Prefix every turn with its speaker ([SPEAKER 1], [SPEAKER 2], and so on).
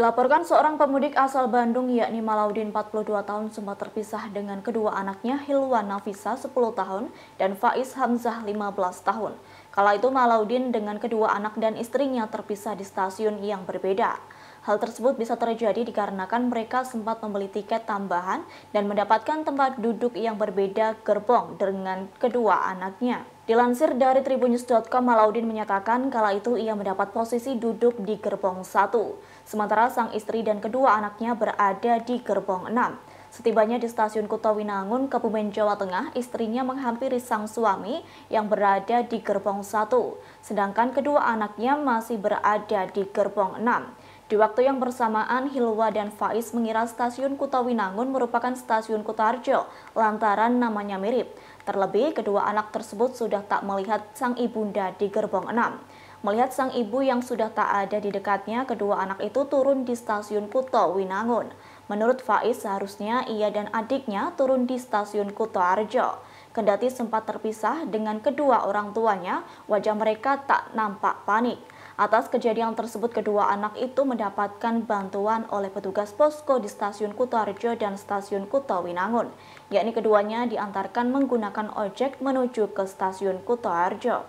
[SPEAKER 1] Dilaporkan seorang pemudik asal Bandung yakni Malaudin 42 tahun sempat terpisah dengan kedua anaknya Hilwan Nafisa 10 tahun dan Faiz Hamzah 15 tahun. Kala itu Malaudin dengan kedua anak dan istrinya terpisah di stasiun yang berbeda. Hal tersebut bisa terjadi dikarenakan mereka sempat membeli tiket tambahan dan mendapatkan tempat duduk yang berbeda gerbong dengan kedua anaknya. Dilansir dari tribunnews.com, Malaudin menyatakan kala itu ia mendapat posisi duduk di gerbong 1, sementara sang istri dan kedua anaknya berada di gerbong 6. Setibanya di stasiun Winangun, Kebumen, Jawa Tengah, istrinya menghampiri sang suami yang berada di gerbong satu sedangkan kedua anaknya masih berada di gerbong enam Di waktu yang bersamaan, Hilwa dan Faiz mengira stasiun Winangun merupakan stasiun Kutarjo lantaran namanya mirip. Terlebih, kedua anak tersebut sudah tak melihat sang ibunda di gerbong enam Melihat sang ibu yang sudah tak ada di dekatnya, kedua anak itu turun di stasiun Kuto, Winangun. Menurut Faiz, seharusnya ia dan adiknya turun di stasiun Kuto Arjo. Kendati sempat terpisah dengan kedua orang tuanya, wajah mereka tak nampak panik. Atas kejadian tersebut, kedua anak itu mendapatkan bantuan oleh petugas posko di stasiun Arjo dan stasiun Kuto Winangun, yakni keduanya diantarkan menggunakan ojek menuju ke stasiun Arjo.